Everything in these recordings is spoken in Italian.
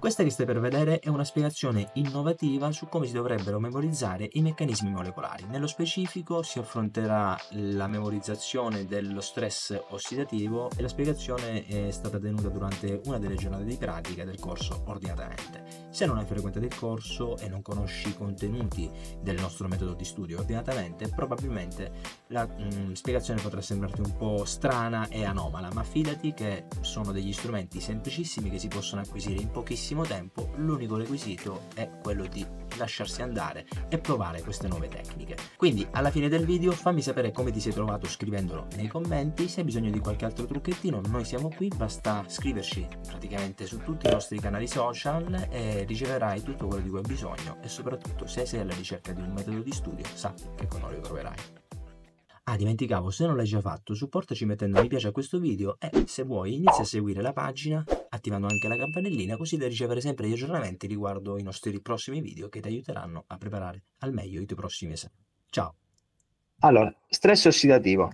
Questa che stai per vedere è una spiegazione innovativa su come si dovrebbero memorizzare i meccanismi molecolari. Nello specifico si affronterà la memorizzazione dello stress ossidativo e la spiegazione è stata tenuta durante una delle giornate di pratica del corso ordinatamente. Se non hai frequentato il corso e non conosci i contenuti del nostro metodo di studio ordinatamente, probabilmente la mh, mm, spiegazione potrà sembrarti un po' strana e anomala, ma fidati che sono degli strumenti semplicissimi che si possono acquisire in pochissimi pochissimo tempo l'unico requisito è quello di lasciarsi andare e provare queste nuove tecniche. Quindi alla fine del video fammi sapere come ti sei trovato scrivendolo nei commenti, se hai bisogno di qualche altro trucchettino noi siamo qui, basta scriverci praticamente su tutti i nostri canali social e riceverai tutto quello di cui hai bisogno e soprattutto se sei alla ricerca di un metodo di studio sappi che con noi lo troverai. Ah, dimenticavo, se non l'hai già fatto, supportaci mettendo mi piace a questo video e, se vuoi, inizia a seguire la pagina attivando anche la campanellina così da ricevere sempre gli aggiornamenti riguardo i nostri prossimi video che ti aiuteranno a preparare al meglio i tuoi prossimi esami. Ciao! Allora, stress ossidativo.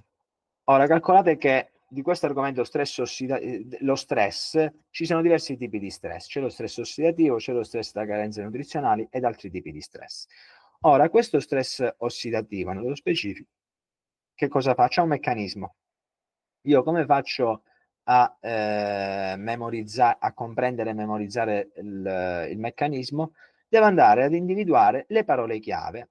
Ora, calcolate che di questo argomento stress eh, lo stress, ci sono diversi tipi di stress. C'è lo stress ossidativo, c'è lo stress da carenze nutrizionali ed altri tipi di stress. Ora, questo stress ossidativo, nello specifico, che cosa faccio? È un meccanismo. Io come faccio a eh, memorizzare, a comprendere e memorizzare il, il meccanismo? Devo andare ad individuare le parole chiave,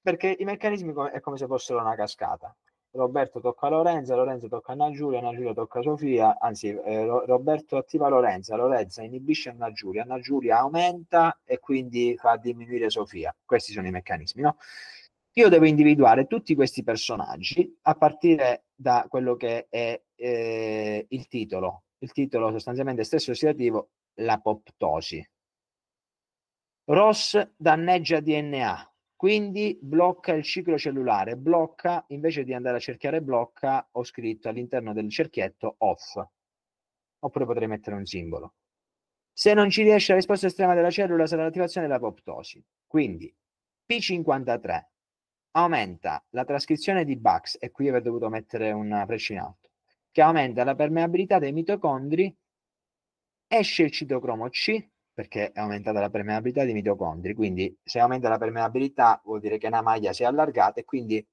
perché i meccanismi è come se fossero una cascata. Roberto tocca a Lorenza, Lorenza tocca a Anna Giulia, Anna Giulia tocca a Sofia, anzi eh, Roberto attiva Lorenza, Lorenza inibisce Anna Giulia, Anna Giulia aumenta e quindi fa diminuire Sofia. Questi sono i meccanismi, no? io devo individuare tutti questi personaggi a partire da quello che è eh, il titolo. Il titolo sostanzialmente stesso ossidativo, l'apoptosi. ROS danneggia DNA, quindi blocca il ciclo cellulare, blocca, invece di andare a cerchiare blocca, ho scritto all'interno del cerchietto off, oppure potrei mettere un simbolo. Se non ci riesce la risposta estrema della cellula sarà l'attivazione dell'apoptosi. Quindi P53 aumenta la trascrizione di Bax, e qui avrei dovuto mettere una freccia in alto, che aumenta la permeabilità dei mitocondri, esce il citocromo C, perché è aumentata la permeabilità dei mitocondri, quindi se aumenta la permeabilità vuol dire che una maglia si è allargata e quindi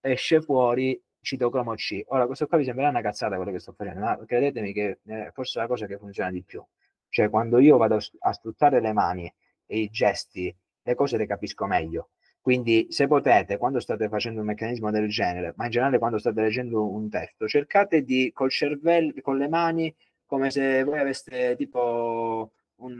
esce fuori citocromo C. Ora, questo qua vi sembrerà una cazzata quello che sto facendo, ma credetemi che eh, forse è la cosa che funziona di più. Cioè, quando io vado a sfruttare le mani e i gesti, le cose le capisco meglio. Quindi se potete, quando state facendo un meccanismo del genere, ma in generale quando state leggendo un testo, cercate di col cervello, con le mani, come se voi aveste tipo un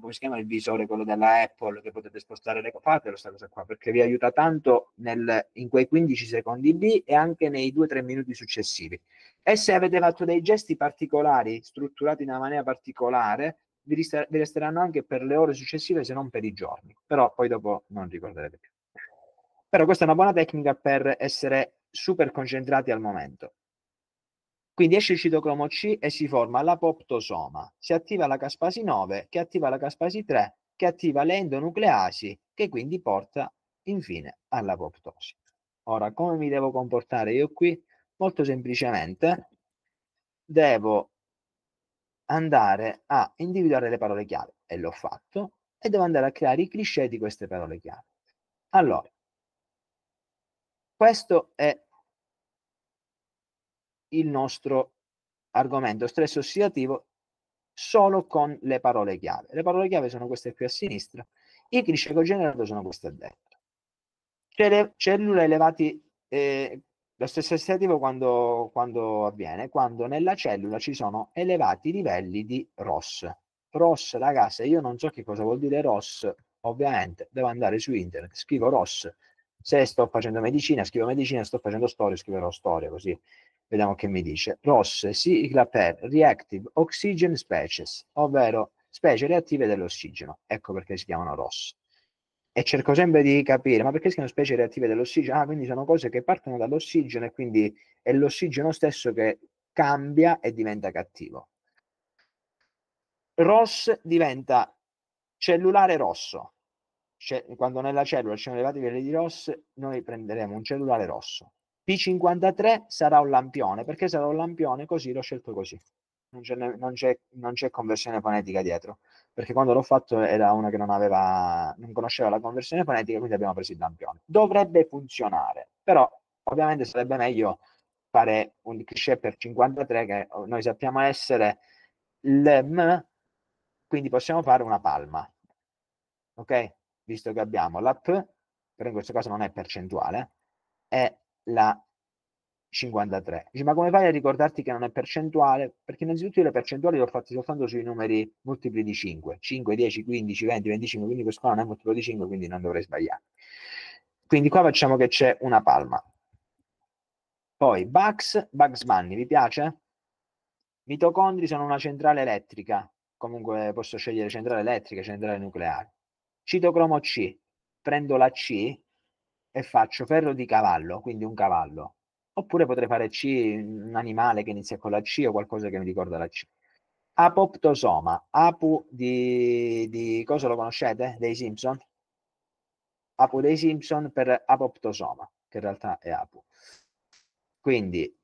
come si chiama il visore, quello della Apple, che potete spostare le fate questa cosa qua, perché vi aiuta tanto nel, in quei 15 secondi lì e anche nei 2-3 minuti successivi. E se avete fatto dei gesti particolari, strutturati in una maniera particolare, vi, rester- vi resteranno anche per le ore successive se non per i giorni, però poi dopo non ricorderete più. Però questa è una buona tecnica per essere super concentrati al momento. Quindi esce il citocromo C e si forma l'apoptosoma. Si attiva la caspasi 9, che attiva la caspasi 3, che attiva le endonucleasi, che quindi porta infine all'apoptosi. Ora, come mi devo comportare io qui? Molto semplicemente devo andare a individuare le parole chiave e l'ho fatto e devo andare a creare i cliché di queste parole chiave. Allora, questo è il nostro argomento stress ossidativo solo con le parole chiave. Le parole chiave sono queste qui a sinistra, i cliché che ho generato sono queste a destra. Cellule elevati eh, lo stesso estettivo quando, quando avviene? Quando nella cellula ci sono elevati livelli di ROS. ROS, ragazzi, io non so che cosa vuol dire ROS, ovviamente devo andare su internet, scrivo ROS, se sto facendo medicina, scrivo medicina, sto facendo storia, scriverò storia, così vediamo che mi dice. ROS, sigla per Reactive Oxygen Species, ovvero specie reattive dell'ossigeno, ecco perché si chiamano ROS e cerco sempre di capire, ma perché sono specie reattive dell'ossigeno? Ah, quindi sono cose che partono dall'ossigeno e quindi è l'ossigeno stesso che cambia e diventa cattivo. ROS diventa cellulare rosso. Cioè, quando nella cellula ci sono elevati livelli di ROS, noi prenderemo un cellulare rosso. P53 sarà un lampione, perché sarà un lampione? Così l'ho scelto così. Non c'è, non c'è, non c'è conversione fonetica dietro perché quando l'ho fatto era una che non, aveva, non conosceva la conversione fonetica, quindi abbiamo preso il lampione. Dovrebbe funzionare, però ovviamente sarebbe meglio fare un cliché per 53 che noi sappiamo essere l'em, quindi possiamo fare una palma, ok? Visto che abbiamo la p, però in questo caso non è percentuale, è la 53. Dice, ma come fai a ricordarti che non è percentuale? Perché innanzitutto io le percentuali le ho fatte soltanto sui numeri multipli di 5, 5, 10, 15, 20, 25, quindi questo qua non è multiplo di 5, quindi non dovrei sbagliare. Quindi qua facciamo che c'è una palma. Poi Bugs, Bugs Bunny, vi piace? Mitocondri sono una centrale elettrica, comunque posso scegliere centrale elettrica, centrale nucleare. Citocromo C, prendo la C e faccio ferro di cavallo, quindi un cavallo Oppure potrei fare C, un animale che inizia con la C o qualcosa che mi ricorda la C. Apoptosoma, apu di, di cosa lo conoscete? Dei Simpson? Apu dei Simpson per apoptosoma, che in realtà è apu. Quindi,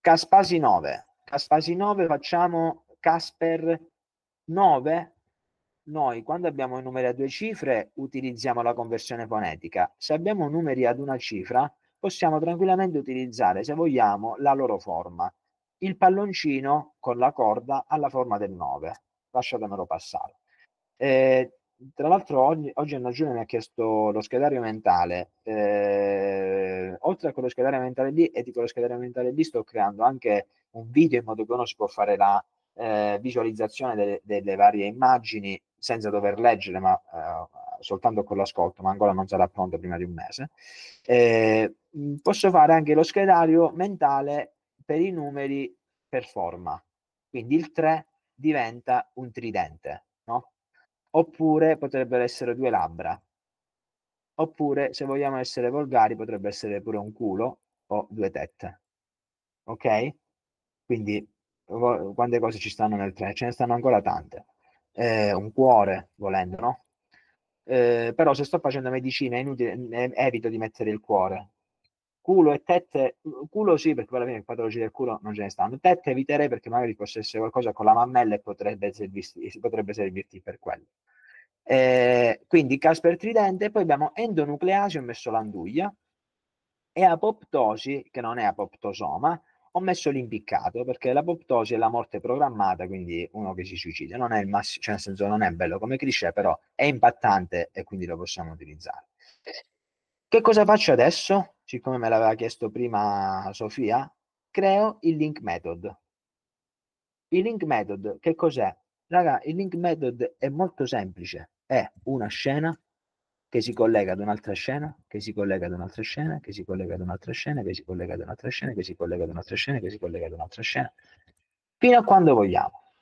Caspasi 9. Caspasi 9 facciamo Casper 9 noi quando abbiamo i numeri a due cifre utilizziamo la conversione fonetica. Se abbiamo numeri ad una cifra, possiamo tranquillamente utilizzare, se vogliamo, la loro forma. Il palloncino con la corda ha la forma del 9, lasciatemelo passare. Eh, tra l'altro oggi, oggi Giulia mi ha chiesto lo schedario mentale, eh, oltre a quello schedario mentale lì e di quello schedario mentale lì sto creando anche un video in modo che uno si può fare la eh, visualizzazione delle, delle varie immagini senza dover leggere, ma uh, soltanto con l'ascolto, ma ancora non sarà pronto prima di un mese. Eh, posso fare anche lo schedario mentale per i numeri per forma. Quindi il 3 diventa un tridente, no? Oppure potrebbero essere due labbra. Oppure, se vogliamo essere volgari, potrebbe essere pure un culo o due tette. Ok? Quindi quante cose ci stanno nel 3? Ce ne stanno ancora tante eh, un cuore, volendo, no? Eh, però se sto facendo medicina è inutile, evito di mettere il cuore. Culo e tette, culo sì, perché poi alla fine patologie del culo non ce ne stanno. Tette eviterei perché magari possa essere qualcosa con la mammella e potrebbe servirti, potrebbe servirti per quello. Eh, quindi Casper Tridente, poi abbiamo endonucleasi, ho messo l'anduglia, e apoptosi, che non è apoptosoma, ho messo l'impiccato perché l'apoptosi è la morte programmata, quindi uno che si suicida. Non è il massimo, cioè nel senso non è bello come cliché, però è impattante e quindi lo possiamo utilizzare. Che cosa faccio adesso? Siccome me l'aveva chiesto prima Sofia, creo il link method. Il link method che cos'è? Raga, il link method è molto semplice, è una scena che si collega ad un'altra scena, che si collega ad un'altra scena, che si collega ad un'altra scena, che si collega ad un'altra scena, che si collega ad un'altra scena, che si collega ad un'altra scena, fino a quando vogliamo.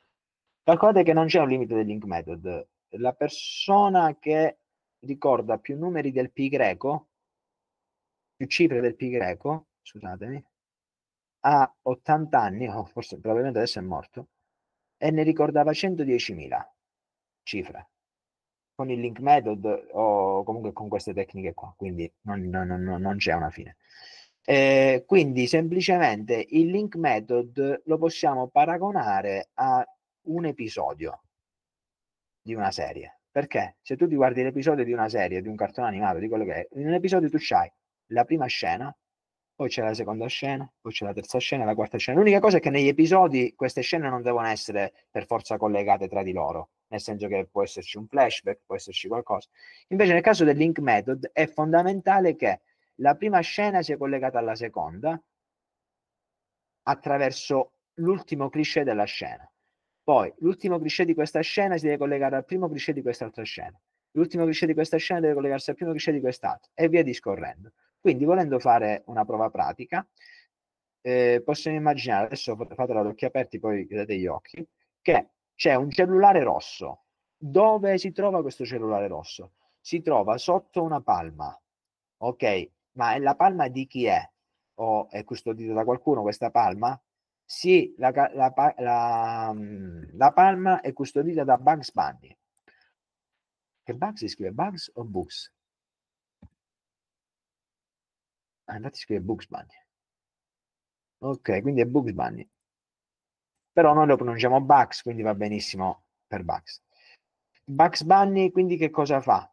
Calcolate che non c'è un limite del link method. La persona che ricorda più numeri del pi greco, più cifre del pi greco, scusatemi, ha 80 anni, o forse probabilmente adesso è morto, e ne ricordava 110.000 cifre con il link method o comunque con queste tecniche qua, quindi non, non, non, non c'è una fine. Eh, quindi semplicemente il link method lo possiamo paragonare a un episodio di una serie. Perché se tu ti guardi l'episodio di una serie, di un cartone animato, di quello che è, in un episodio tu c'hai la prima scena, poi c'è la seconda scena, poi c'è la terza scena, la quarta scena. L'unica cosa è che negli episodi queste scene non devono essere per forza collegate tra di loro, nel senso che può esserci un flashback, può esserci qualcosa. Invece nel caso del link method è fondamentale che la prima scena sia collegata alla seconda attraverso l'ultimo cliché della scena. Poi l'ultimo cliché di questa scena si deve collegare al primo cliché di quest'altra scena. L'ultimo cliché di questa scena deve collegarsi al primo cliché di quest'altra e via discorrendo. Quindi volendo fare una prova pratica, eh, possiamo immaginare, adesso fate ad occhi aperti, poi chiudete gli occhi, che c'è un cellulare rosso. Dove si trova questo cellulare rosso? Si trova sotto una palma, ok? Ma è la palma di chi è? O è custodita da qualcuno questa palma? Sì, la, la, la, mm, la palma è custodita da Bugs Bunny. Che Bugs si scrive Bugs o Bugs? Andate ah, a scrivere Bugs Bunny. Ok, quindi è Bugs Bunny però noi lo pronunciamo Bugs, quindi va benissimo per Bugs. Bugs Bunny quindi che cosa fa?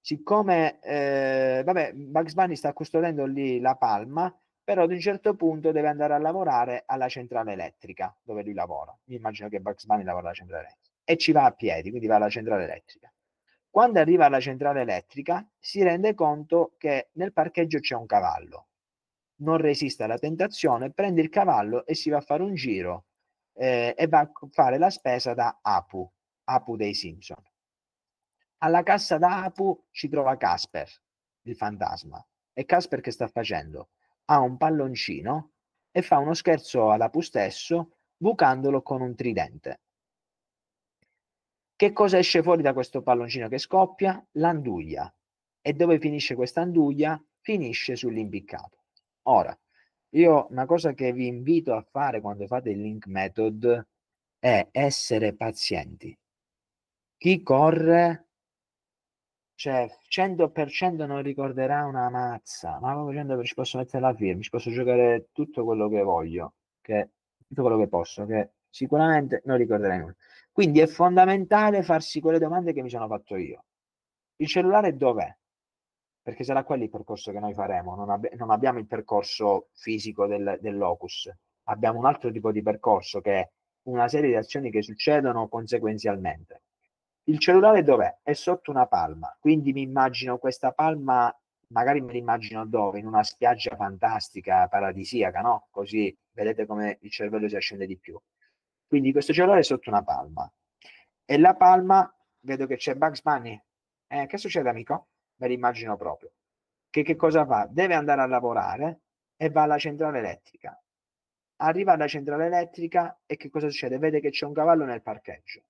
Siccome, eh, vabbè, Bugs Bunny sta custodendo lì la palma, però ad un certo punto deve andare a lavorare alla centrale elettrica dove lui lavora. Mi immagino che Bugs Bunny lavora alla centrale elettrica e ci va a piedi, quindi va alla centrale elettrica. Quando arriva alla centrale elettrica si rende conto che nel parcheggio c'è un cavallo. Non resiste alla tentazione, prende il cavallo e si va a fare un giro eh, e va a fare la spesa da Apu, Apu dei Simpson. Alla cassa da Apu ci trova Casper, il fantasma. E Casper che sta facendo? Ha un palloncino e fa uno scherzo ad Apu stesso bucandolo con un tridente. Che cosa esce fuori da questo palloncino che scoppia? L'anduglia. E dove finisce questa anduglia? Finisce sull'impiccato. Ora, io una cosa che vi invito a fare quando fate il link method è essere pazienti. Chi corre, cioè 100% non ricorderà una mazza, ma proprio 100% ci posso mettere la firma, ci posso giocare tutto quello che voglio, che, tutto quello che posso, che sicuramente non ricorderai nulla. Quindi è fondamentale farsi quelle domande che mi sono fatto io. Il cellulare dov'è? perché sarà quello il percorso che noi faremo, non, ab- non abbiamo il percorso fisico del, del locus, abbiamo un altro tipo di percorso che è una serie di azioni che succedono conseguenzialmente. Il cellulare dov'è? È sotto una palma, quindi mi immagino questa palma, magari me l'immagino dove? In una spiaggia fantastica, paradisiaca, no? Così vedete come il cervello si ascende di più. Quindi questo cellulare è sotto una palma. E la palma, vedo che c'è Bugs Bunny. Eh, che succede amico? me l'immagino proprio. Che, che cosa fa? Deve andare a lavorare e va alla centrale elettrica. Arriva alla centrale elettrica e che cosa succede? Vede che c'è un cavallo nel parcheggio.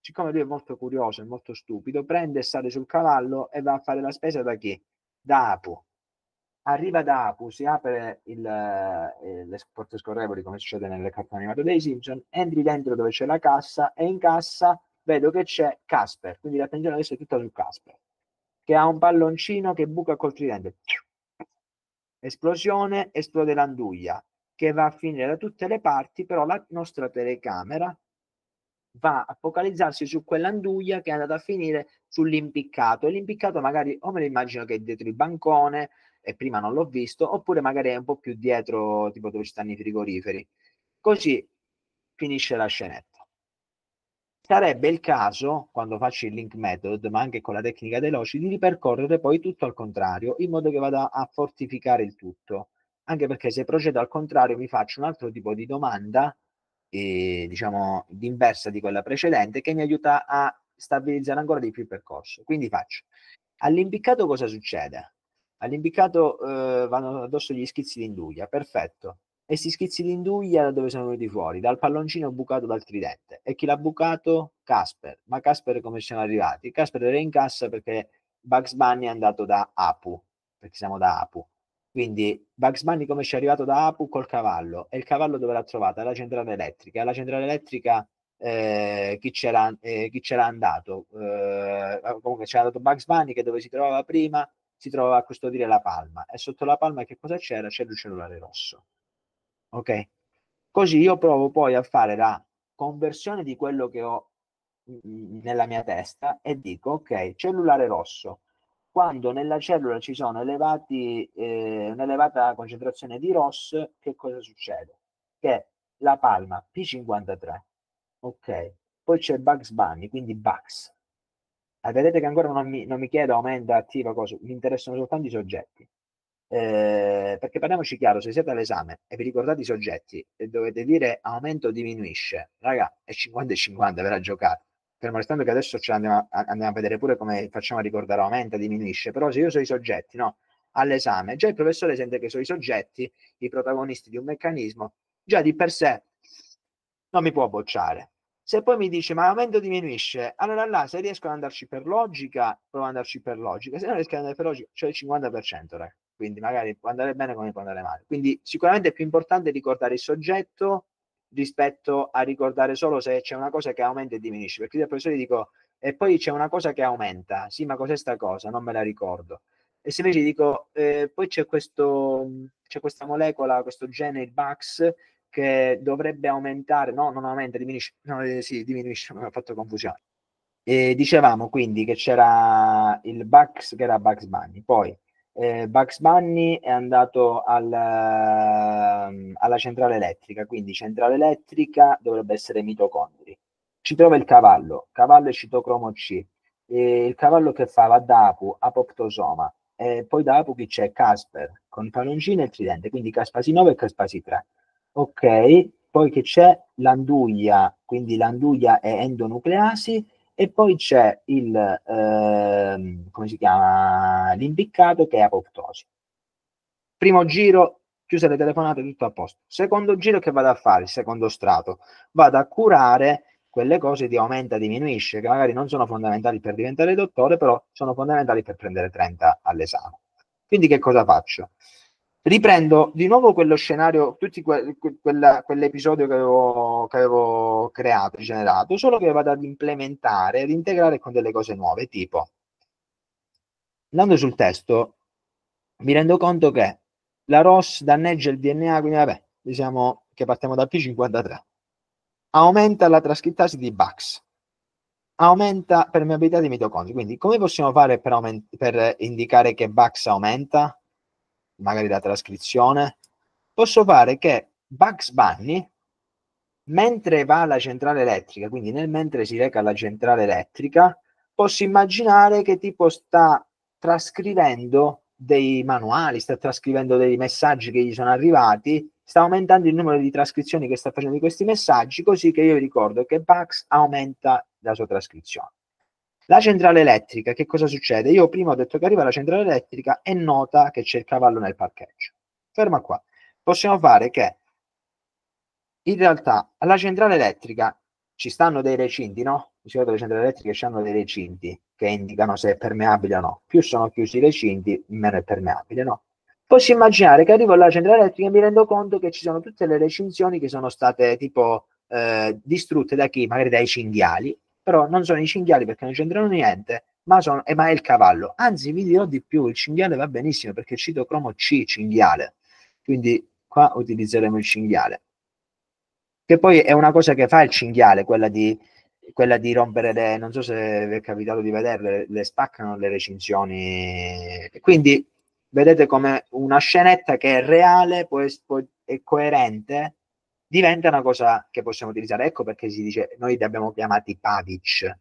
Siccome lui è molto curioso e molto stupido, prende e sale sul cavallo e va a fare la spesa da chi? Da Apu. Arriva da Apu, si apre il, eh, le porte scorrevoli come succede nelle cartone animate dei Simpson, entri dentro dove c'è la cassa e in cassa vedo che c'è Casper, quindi l'attenzione adesso è tutta su Casper che ha un palloncino che buca col tridente. Esplosione, esplode l'anduglia che va a finire da tutte le parti, però la nostra telecamera va a focalizzarsi su quell'anduglia che è andata a finire sull'impiccato. l'impiccato magari o me lo immagino che è dietro il bancone e prima non l'ho visto, oppure magari è un po' più dietro, tipo dove ci stanno i frigoriferi. Così finisce la scenetta sarebbe il caso, quando faccio il link method, ma anche con la tecnica dei loci, di ripercorrere poi tutto al contrario, in modo che vada a fortificare il tutto. Anche perché se procedo al contrario mi faccio un altro tipo di domanda, eh, diciamo, inversa di quella precedente, che mi aiuta a stabilizzare ancora di più il percorso. Quindi faccio. All'impiccato cosa succede? All'impiccato eh, vanno addosso gli schizzi di induglia, perfetto e si schizzi l'induglia da dove sono venuti fuori, dal palloncino bucato dal tridente. E chi l'ha bucato? Casper. Ma Casper come ci siamo arrivati? Casper era in cassa perché Bugs Bunny è andato da Apu, perché siamo da Apu. Quindi Bugs Bunny come ci è arrivato da Apu col cavallo e il cavallo dove l'ha trovata? La centrale elettrica. La centrale elettrica eh, chi, c'era, eh, chi c'era andato? Eh, comunque c'era andato Bugs Bunny che dove si trovava prima si trovava a custodire la palma e sotto la palma che cosa c'era? C'era il cellulare rosso ok? Così io provo poi a fare la conversione di quello che ho nella mia testa e dico ok, cellulare rosso. Quando nella cellula ci sono elevati, eh, un'elevata concentrazione di ROS, che cosa succede? Che la palma P53, ok, poi c'è Bugs Bunny, quindi Bugs. Ah, vedete che ancora non mi, non mi chiedo aumenta, attiva, cosa, mi interessano soltanto i soggetti. Eh, perché parliamoci chiaro, se siete all'esame e vi ricordate i soggetti e dovete dire aumento o diminuisce, raga, è 50 e 50 per giocare. Fermo restando che adesso ce andiamo a, andiamo a vedere pure come facciamo a ricordare aumenta, diminuisce, però se io so i soggetti, no, all'esame, già il professore sente che sono i soggetti, i protagonisti di un meccanismo, già di per sé non mi può bocciare. Se poi mi dice ma aumento diminuisce, allora là se riesco ad andarci per logica, provo ad andarci per logica, se non riesco ad andare per logica, cioè il 50%, raga quindi magari può andare bene come può andare male. Quindi sicuramente è più importante ricordare il soggetto rispetto a ricordare solo se c'è una cosa che aumenta e diminuisce, perché io al professore dico e poi c'è una cosa che aumenta, sì ma cos'è sta cosa? Non me la ricordo. E se invece dico eh, poi c'è, questo, c'è questa molecola, questo gene, il Bax, che dovrebbe aumentare, no non aumenta, diminuisce, no eh, sì diminuisce, mi ha fatto confusione. E dicevamo quindi che c'era il Bax che era Bugs Bunny, poi eh, Bugs Bunny è andato al, ehm, alla centrale elettrica, quindi centrale elettrica dovrebbe essere mitocondri. Ci trova il cavallo, cavallo è citocromo C, e il cavallo che fa va da Apu, apoptosoma, e poi da Apu chi c'è? Casper, con Paloncina e Tridente, quindi Caspasi 9 e Caspasi 3. Ok, poi che c'è? Landuglia, quindi Landuglia è endonucleasi, e poi c'è il, ehm, come si chiama, l'impiccato che è apoptosi. Primo giro, chiuse le telefonate, tutto a posto. Secondo giro che vado a fare, il secondo strato, vado a curare quelle cose di aumenta, diminuisce, che magari non sono fondamentali per diventare dottore, però sono fondamentali per prendere 30 all'esame. Quindi che cosa faccio? riprendo di nuovo quello scenario, tutti que- que- quell'episodio che avevo, che avevo creato, generato, solo che vado ad implementare, ad integrare con delle cose nuove, tipo, andando sul testo, mi rendo conto che la ROS danneggia il DNA, quindi vabbè, diciamo che partiamo dal P53. Aumenta la trascrittasi di Bax, aumenta permeabilità dei mitocondri. Quindi come possiamo fare per, aument- per indicare che Bax aumenta? magari la trascrizione, posso fare che Bugs Bunny, mentre va alla centrale elettrica, quindi nel mentre si reca alla centrale elettrica, posso immaginare che tipo sta trascrivendo dei manuali, sta trascrivendo dei messaggi che gli sono arrivati, sta aumentando il numero di trascrizioni che sta facendo di questi messaggi, così che io ricordo che Bugs aumenta la sua trascrizione. La centrale elettrica, che cosa succede? Io prima ho detto che arriva la centrale elettrica e nota che c'è il cavallo nel parcheggio. Ferma qua. Possiamo fare che in realtà alla centrale elettrica ci stanno dei recinti, no? Di solito le centrali elettriche ci hanno dei recinti che indicano se è permeabile o no. Più sono chiusi i recinti, meno è permeabile, no? Posso immaginare che arrivo alla centrale elettrica e mi rendo conto che ci sono tutte le recinzioni che sono state tipo eh, distrutte da chi? Magari dai cinghiali però non sono i cinghiali perché non c'entrano niente, ma, sono, eh, ma è il cavallo. Anzi, vi dirò di più, il cinghiale va benissimo perché il citocromo C, cinghiale. Quindi qua utilizzeremo il cinghiale. Che poi è una cosa che fa il cinghiale, quella di, quella di rompere le... Non so se vi è capitato di vederle, le spaccano le recinzioni. Quindi vedete come una scenetta che è reale, poi, poi è coerente diventa una cosa che possiamo utilizzare. Ecco perché si dice, noi li abbiamo chiamati Pavic.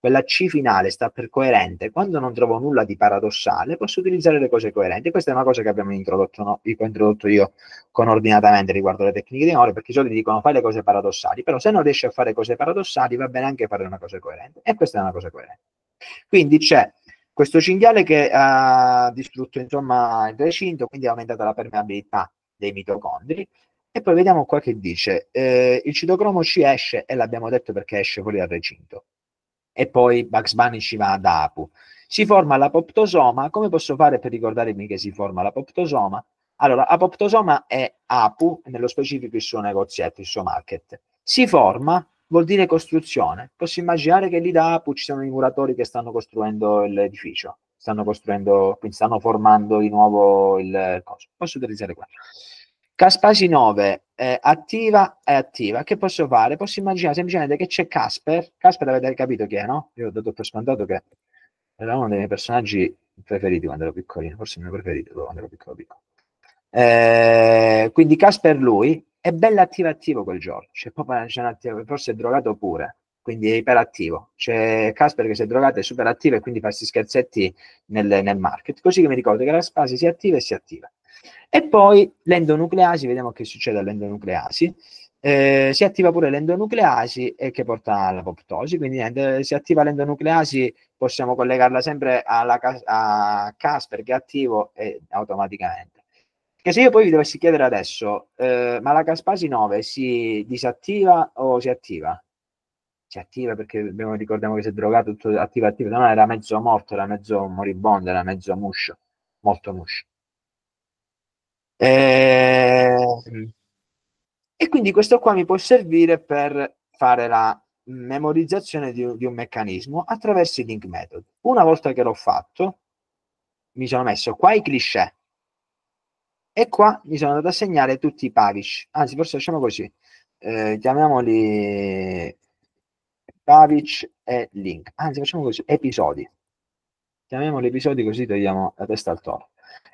Quella C finale sta per coerente. Quando non trovo nulla di paradossale, posso utilizzare le cose coerenti. Questa è una cosa che abbiamo introdotto, no? io, introdotto io con ordinatamente riguardo le tecniche di memoria, perché i soliti dicono fai le cose paradossali, però se non riesci a fare cose paradossali va bene anche fare una cosa coerente. E questa è una cosa coerente. Quindi c'è questo cinghiale che ha distrutto insomma, il recinto, quindi ha aumentato la permeabilità dei mitocondri e poi vediamo qua che dice, eh, il citocromo ci esce, e l'abbiamo detto perché esce fuori dal recinto. E poi Bugs Bunny ci va da Apu. Si forma l'apoptosoma, come posso fare per ricordarmi che si forma l'apoptosoma? Allora, apoptosoma è Apu, nello specifico il suo negozietto, il suo market. Si forma vuol dire costruzione. Posso immaginare che lì da Apu ci siano i muratori che stanno costruendo l'edificio, stanno costruendo, quindi stanno formando di nuovo il coso. Posso utilizzare qua Caspasi 9 eh, attiva è attiva. Che posso fare? Posso immaginare semplicemente che c'è Casper. Casper avete capito chi è, no? Io ho dato per scontato che era uno dei miei personaggi preferiti quando ero piccolino, forse il mio preferito quando ero piccolo piccolo. Eh, quindi Casper lui è bella attiva attivo quel giorno, c'è proprio, c'è attiva, forse è drogato pure, quindi è iperattivo. C'è Casper che si è drogato, è super attivo e quindi fa questi scherzetti nel, nel market. Così che mi ricordo che la Spasi si attiva e si attiva. E poi l'endonucleasi, vediamo che succede all'endonucleasi. Eh, si attiva pure l'endonucleasi e che porta all'apoptosi, quindi niente, eh, si attiva l'endonucleasi, possiamo collegarla sempre alla, a Casper che è attivo e automaticamente. Che se io poi vi dovessi chiedere adesso, eh, ma la caspasi 9 si disattiva o si attiva? Si attiva perché abbiamo, ricordiamo che si è drogato, tutto attivo, attivo, no, era mezzo morto, era mezzo moribondo, era mezzo muscio, molto muscio. E... Eh, mm. e, quindi questo qua mi può servire per fare la memorizzazione di, di un meccanismo attraverso i link method. Una volta che l'ho fatto, mi sono messo qua i cliché e qua mi sono andato a segnare tutti i pavish, anzi forse facciamo così, eh, chiamiamoli pavish e link, anzi facciamo così, episodi. Chiamiamoli episodi così togliamo la testa al toro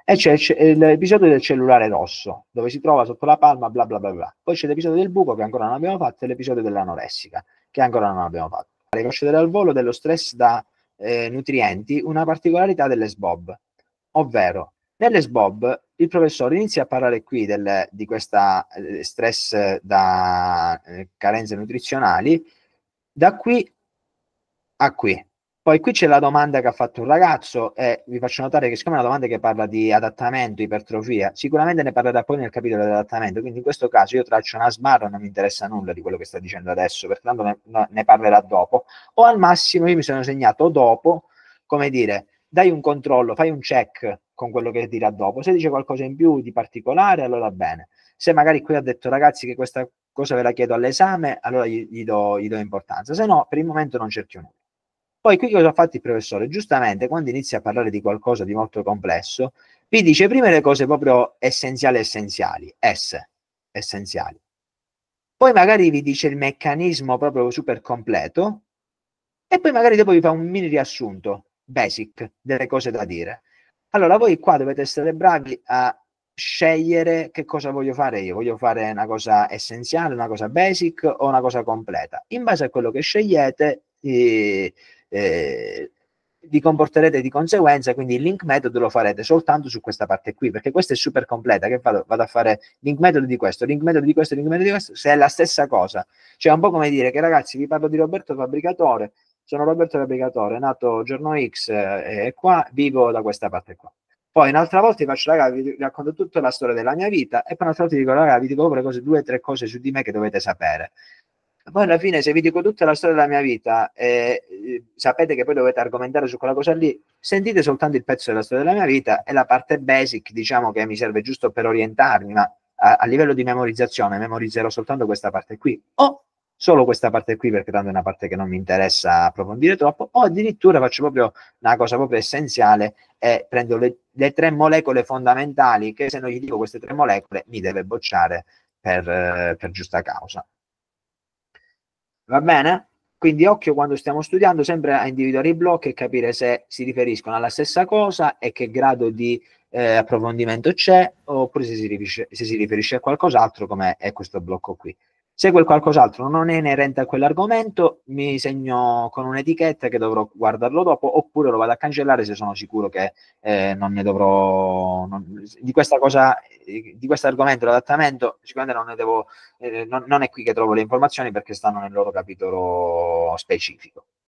e c'è l'episodio del cellulare rosso, dove si trova sotto la palma, bla bla bla bla. Poi c'è l'episodio del buco che ancora non abbiamo fatto e l'episodio dell'anoressica che ancora non abbiamo fatto. Riconoscere al volo dello stress da eh, nutrienti una particolarità delle SBOB, ovvero nelle SBOB il professore inizia a parlare qui del, di questa eh, stress da eh, carenze nutrizionali da qui a qui. Poi qui c'è la domanda che ha fatto un ragazzo e vi faccio notare che siccome è una domanda che parla di adattamento, ipertrofia, sicuramente ne parlerà poi nel capitolo dell'adattamento, quindi in questo caso io traccio una smarra, non mi interessa nulla di quello che sta dicendo adesso, perché tanto ne, ne parlerà dopo, o al massimo io mi sono segnato dopo, come dire, dai un controllo, fai un check con quello che dirà dopo, se dice qualcosa in più di particolare allora bene, se magari qui ha detto ragazzi che questa cosa ve la chiedo all'esame, allora gli, gli, do, gli do importanza, se no per il momento non cerchio nulla. Poi qui cosa ha fatto il professore? Giustamente quando inizia a parlare di qualcosa di molto complesso, vi dice prima le cose proprio essenziali, essenziali, S, essenziali. Poi magari vi dice il meccanismo proprio super completo e poi magari dopo vi fa un mini riassunto, basic, delle cose da dire. Allora voi qua dovete essere bravi a scegliere che cosa voglio fare io. Voglio fare una cosa essenziale, una cosa basic o una cosa completa. In base a quello che scegliete, eh, eh, vi comporterete di conseguenza, quindi il link method lo farete soltanto su questa parte qui, perché questa è super completa, che vado, vado a fare link method di questo, link method di questo, link method di questo, se è la stessa cosa. Cioè è un po' come dire che ragazzi vi parlo di Roberto Fabbricatore, sono Roberto Fabbricatore, nato giorno X eh, e eh, qua, vivo da questa parte qua. Poi un'altra volta vi faccio, raga, vi racconto tutta la storia della mia vita e poi un'altra volta vi dico, raga, vi dico proprio cose, due o tre cose su di me che dovete sapere. Poi alla fine, se vi dico tutta la storia della mia vita, eh, eh, sapete che poi dovete argomentare su quella cosa lì, sentite soltanto il pezzo della storia della mia vita e la parte basic, diciamo che mi serve giusto per orientarmi, ma a, a livello di memorizzazione memorizzerò soltanto questa parte qui. O solo questa parte qui perché tanto è una parte che non mi interessa approfondire troppo o addirittura faccio proprio una cosa proprio essenziale e prendo le, le tre molecole fondamentali che se non gli dico queste tre molecole mi deve bocciare per, eh, per giusta causa Va bene? Quindi occhio quando stiamo studiando sempre a individuare i blocchi e capire se si riferiscono alla stessa cosa e che grado di eh, approfondimento c'è oppure se si, riferisce, se si riferisce a qualcos'altro come è questo blocco qui. Se quel qualcos'altro, non è inerente a quell'argomento, mi segno con un'etichetta che dovrò guardarlo dopo, oppure lo vado a cancellare se sono sicuro che eh, non ne dovrò. Non, di questa cosa, eh, di questo argomento, l'adattamento, sicuramente non ne devo. Eh, non, non è qui che trovo le informazioni perché stanno nel loro capitolo specifico.